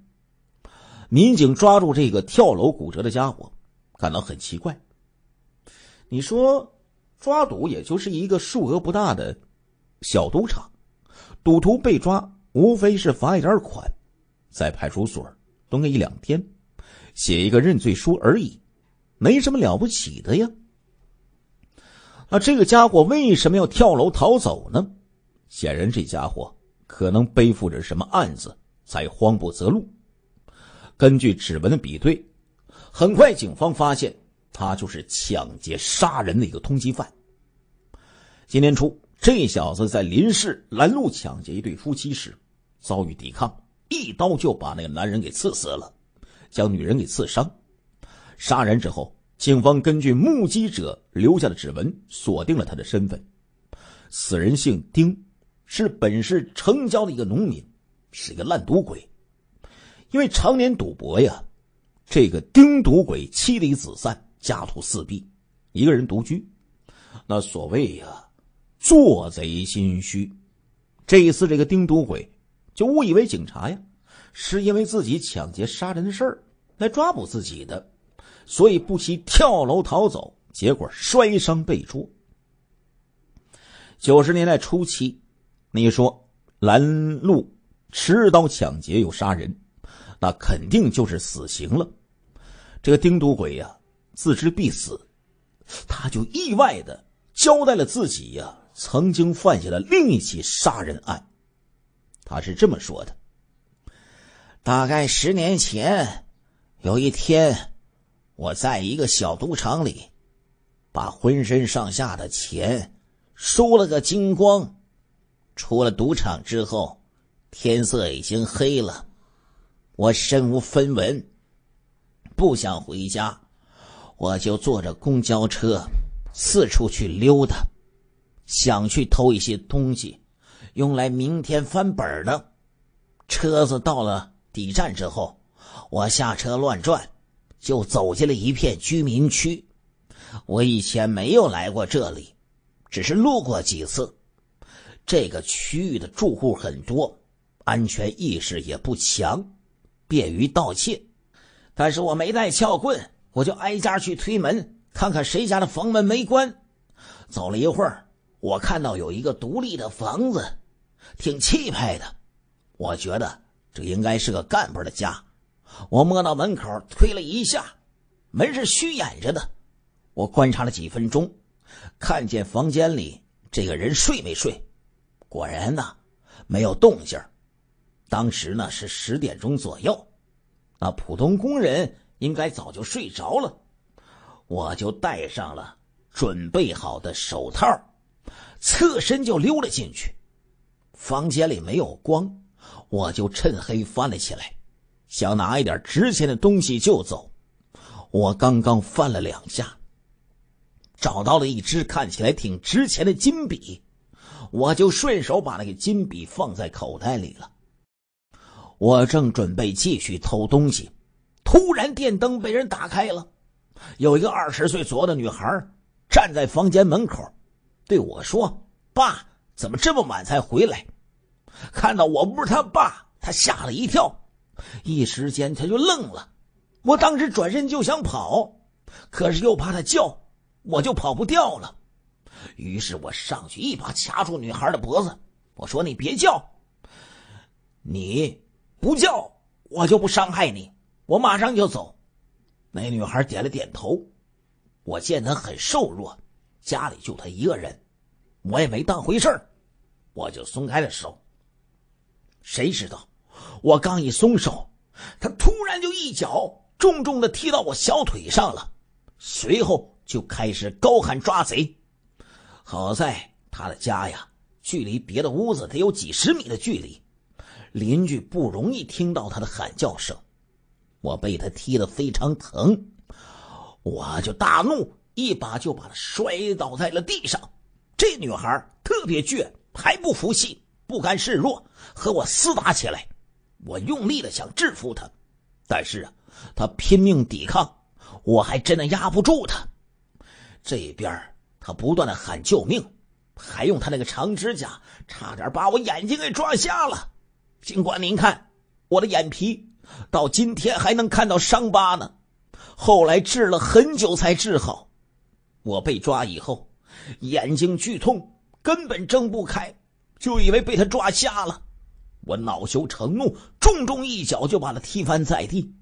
Speaker 1: 民警抓住这个跳楼骨折的家伙，感到很奇怪。你说，抓赌也就是一个数额不大的小赌场，赌徒被抓，无非是罚一点款。在派出所蹲个一两天，写一个认罪书而已，没什么了不起的呀。那这个家伙为什么要跳楼逃走呢？显然，这家伙可能背负着什么案子，才慌不择路。根据指纹的比对，很快警方发现他就是抢劫杀人的一个通缉犯。今年初，这小子在临市拦路抢劫一对夫妻时，遭遇抵抗。一刀就把那个男人给刺死了，将女人给刺伤。杀人之后，警方根据目击者留下的指纹锁定了他的身份。此人姓丁，是本市城郊的一个农民，是一个烂赌鬼。因为常年赌博呀，这个丁赌鬼妻离子散，家徒四壁，一个人独居。那所谓呀，做贼心虚。这一次，这个丁赌鬼。就误以为警察呀，是因为自己抢劫杀人的事儿来抓捕自己的，所以不惜跳楼逃走，结果摔伤被捉。九十年代初期，你说拦路持刀抢劫又杀人，那肯定就是死刑了。这个丁赌鬼呀，自知必死，他就意外的交代了自己呀曾经犯下了另一起杀人案。他是这么说的：“大概十年前，有一天，我在一个小赌场里，把浑身上下的钱输了个精光。出了赌场之后，天色已经黑了，我身无分文，不想回家，我就坐着公交车，四处去溜达，想去偷一些东西。”用来明天翻本儿的，车子到了底站之后，我下车乱转，就走进了一片居民区。我以前没有来过这里，只是路过几次。这个区域的住户很多，安全意识也不强，便于盗窃。但是我没带撬棍，我就挨家去推门，看看谁家的房门没关。走了一会儿。我看到有一个独立的房子，挺气派的。我觉得这应该是个干部的家。我摸到门口推了一下，门是虚掩着的。我观察了几分钟，看见房间里这个人睡没睡。果然呢，没有动静。当时呢是十点钟左右，那普通工人应该早就睡着了。我就戴上了准备好的手套。侧身就溜了进去，房间里没有光，我就趁黑翻了起来，想拿一点值钱的东西就走。我刚刚翻了两下，找到了一支看起来挺值钱的金笔，我就顺手把那个金笔放在口袋里了。我正准备继续偷东西，突然电灯被人打开了，有一个二十岁左右的女孩站在房间门口。对我说：“爸，怎么这么晚才回来？”看到我不是他爸，他吓了一跳，一时间他就愣了。我当时转身就想跑，可是又怕他叫，我就跑不掉了。于是我上去一把掐住女孩的脖子，我说：“你别叫，你不叫我就不伤害你，我马上就走。”那女孩点了点头。我见她很瘦弱，家里就她一个人。我也没当回事儿，我就松开了手。谁知道我刚一松手，他突然就一脚重重的踢到我小腿上了，随后就开始高喊抓贼。好在他的家呀，距离别的屋子得有几十米的距离，邻居不容易听到他的喊叫声。我被他踢得非常疼，我就大怒，一把就把他摔倒在了地上。这女孩特别倔，还不服气，不甘示弱，和我厮打起来。我用力的想制服她，但是啊，她拼命抵抗，我还真的压不住她。这边她不断的喊救命，还用她那个长指甲，差点把我眼睛给抓瞎了。尽管您看我的眼皮，到今天还能看到伤疤呢。后来治了很久才治好。我被抓以后。眼睛剧痛，根本睁不开，就以为被他抓瞎了。我恼羞成怒，重重一脚就把他踢翻在地，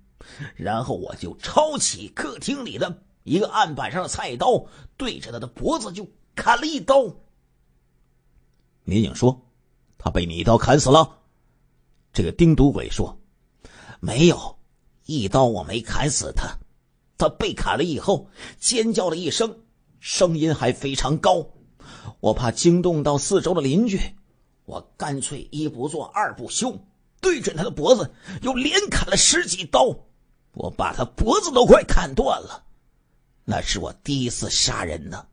Speaker 1: 然后我就抄起客厅里的一个案板上的菜刀，对着他的脖子就砍了一刀。民警说：“他被你一刀砍死了。”这个丁毒鬼说：“没有，一刀我没砍死他，他被砍了以后尖叫了一声。”声音还非常高，我怕惊动到四周的邻居，我干脆一不做二不休，对准他的脖子又连砍了十几刀，我把他脖子都快砍断了。那是我第一次杀人呢，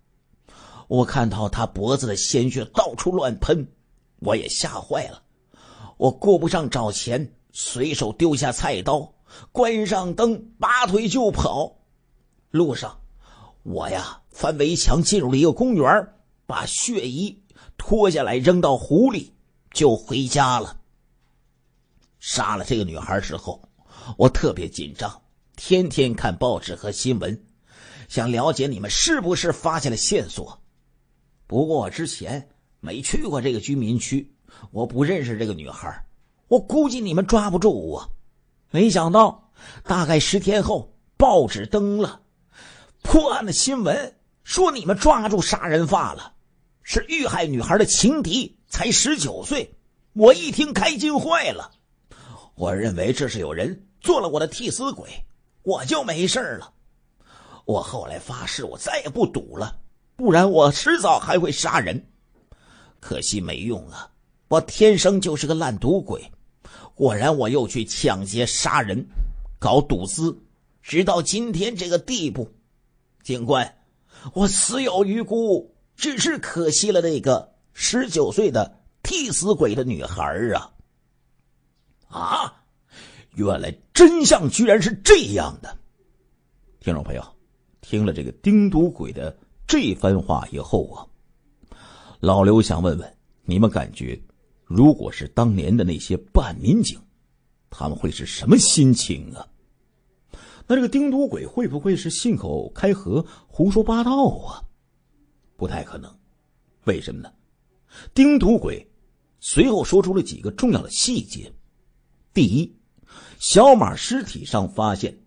Speaker 1: 我看到他脖子的鲜血到处乱喷，我也吓坏了，我顾不上找钱，随手丢下菜刀，关上灯，拔腿就跑。路上，我呀。翻围墙进入了一个公园，把血衣脱下来扔到湖里，就回家了。杀了这个女孩之后，我特别紧张，天天看报纸和新闻，想了解你们是不是发现了线索。不过我之前没去过这个居民区，我不认识这个女孩，我估计你们抓不住我。没想到，大概十天后，报纸登了破案的新闻。说你们抓住杀人犯了，是遇害女孩的情敌，才十九岁。我一听开心坏了，我认为这是有人做了我的替死鬼，我就没事了。我后来发誓我再也不赌了，不然我迟早还会杀人。可惜没用啊，我天生就是个烂赌鬼。果然我又去抢劫杀人，搞赌资，直到今天这个地步。警官。我死有余辜，只是可惜了那个十九岁的替死鬼的女孩啊！啊，原来真相居然是这样的。听众朋友，听了这个丁毒鬼的这番话以后啊，老刘想问问你们，感觉如果是当年的那些办案民警，他们会是什么心情啊？那这个丁毒鬼会不会是信口开河？胡说八道啊！不太可能，为什么呢？丁毒鬼随后说出了几个重要的细节：第一，小马尸体上发现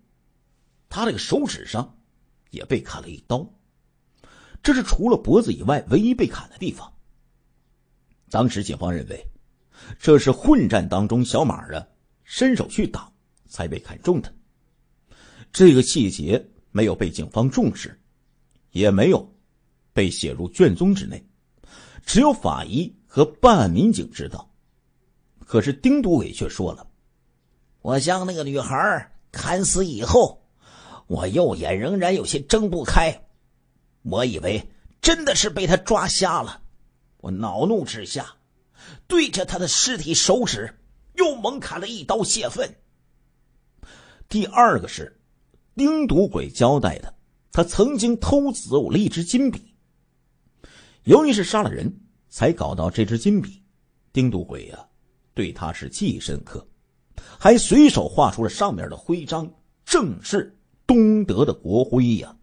Speaker 1: 他这个手指上也被砍了一刀，这是除了脖子以外唯一被砍的地方。当时警方认为这是混战当中小马的伸手去挡才被砍中的，这个细节没有被警方重视。也没有被写入卷宗之内，只有法医和办案民警知道。可是丁毒伟却说了：“我将那个女孩砍死以后，我右眼仍然有些睁不开，我以为真的是被他抓瞎了。我恼怒之下，对着他的尸体手指又猛砍了一刀泄愤。”第二个是丁毒鬼交代的。他曾经偷走了一支金笔，由于是杀了人才搞到这支金笔，丁毒鬼呀，对他是记忆深刻，还随手画出了上面的徽章，正是东德的国徽呀。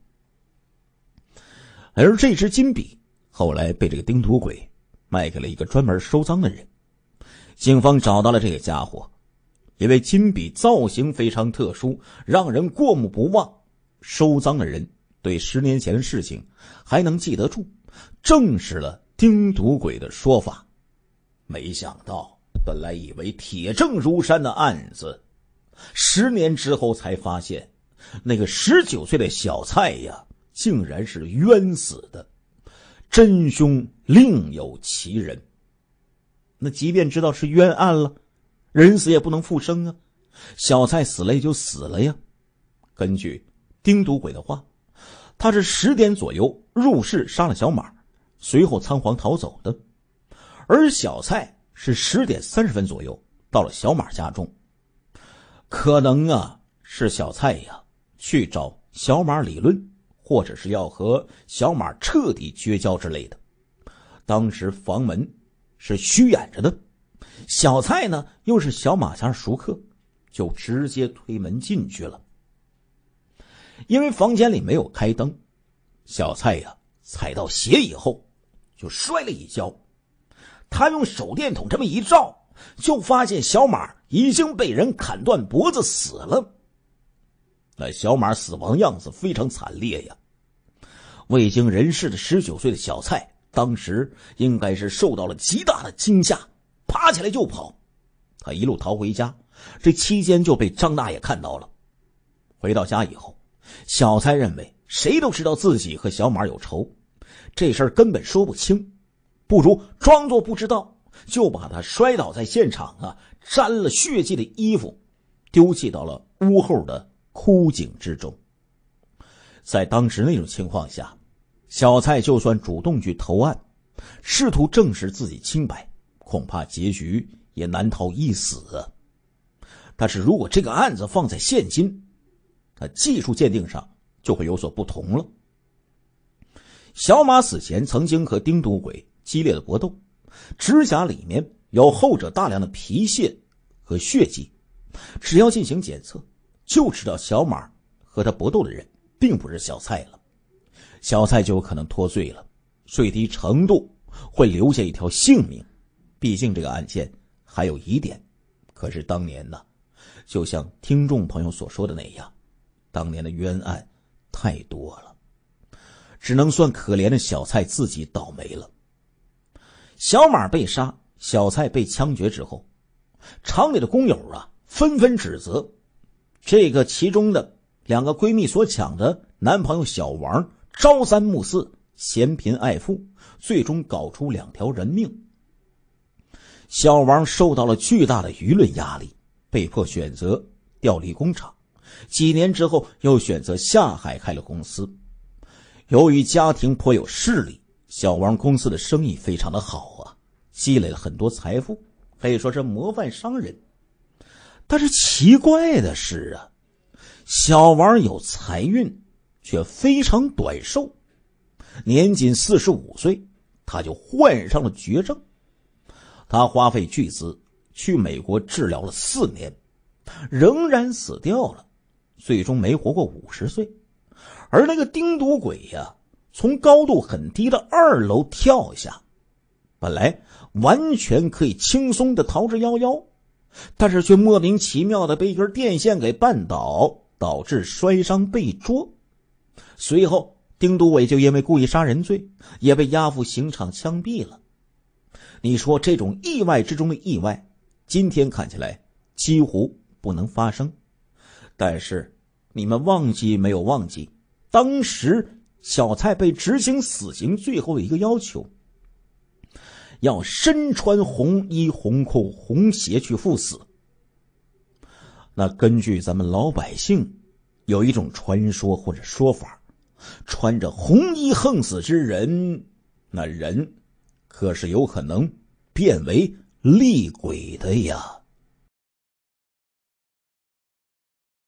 Speaker 1: 而这支金笔后来被这个丁毒鬼卖给了一个专门收赃的人，警方找到了这个家伙，因为金笔造型非常特殊，让人过目不忘，收赃的人。对十年前的事情还能记得住，证实了丁毒鬼的说法。没想到，本来以为铁证如山的案子，十年之后才发现，那个十九岁的小蔡呀，竟然是冤死的，真凶另有其人。那即便知道是冤案了，人死也不能复生啊！小蔡死了也就死了呀。根据丁毒鬼的话。他是十点左右入室杀了小马，随后仓皇逃走的。而小蔡是十点三十分左右到了小马家中，可能啊是小蔡呀去找小马理论，或者是要和小马彻底绝交之类的。当时房门是虚掩着的，小蔡呢又是小马家熟客，就直接推门进去了。因为房间里没有开灯，小蔡呀踩到鞋以后就摔了一跤。他用手电筒这么一照，就发现小马已经被人砍断脖子死了。那小马死亡样子非常惨烈呀。未经人事的十九岁的小蔡，当时应该是受到了极大的惊吓，爬起来就跑。他一路逃回家，这期间就被张大爷看到了。回到家以后。小蔡认为，谁都知道自己和小马有仇，这事儿根本说不清，不如装作不知道，就把他摔倒在现场啊，沾了血迹的衣服，丢弃到了屋后的枯井之中。在当时那种情况下，小蔡就算主动去投案，试图证实自己清白，恐怕结局也难逃一死。但是如果这个案子放在现今，他技术鉴定上就会有所不同了。小马死前曾经和丁毒鬼激烈的搏斗，指甲里面有后者大量的皮屑和血迹，只要进行检测就知道小马和他搏斗的人并不是小蔡了，小蔡就有可能脱罪了，最低程度会留下一条性命。毕竟这个案件还有疑点，可是当年呢，就像听众朋友所说的那样。当年的冤案太多了，只能算可怜的小蔡自己倒霉了。小马被杀，小蔡被枪决之后，厂里的工友啊纷纷指责这个其中的两个闺蜜所抢的男朋友小王朝三暮四、嫌贫爱富，最终搞出两条人命。小王受到了巨大的舆论压力，被迫选择调离工厂。几年之后，又选择下海开了公司。由于家庭颇有势力，小王公司的生意非常的好啊，积累了很多财富，可以说是模范商人。但是奇怪的是啊，小王有财运，却非常短寿，年仅四十五岁，他就患上了绝症。他花费巨资去美国治疗了四年，仍然死掉了。最终没活过五十岁，而那个丁毒鬼呀，从高度很低的二楼跳下，本来完全可以轻松的逃之夭夭，但是却莫名其妙的被一根电线给绊倒，导致摔伤被捉。随后，丁独伟就因为故意杀人罪也被押赴刑场枪毙了。你说这种意外之中的意外，今天看起来几乎不能发生。但是，你们忘记没有忘记，当时小蔡被执行死刑最后的一个要求，要身穿红衣、红裤、红鞋去赴死。那根据咱们老百姓有一种传说或者说法，穿着红衣横死之人，那人可是有可能变为厉鬼的呀。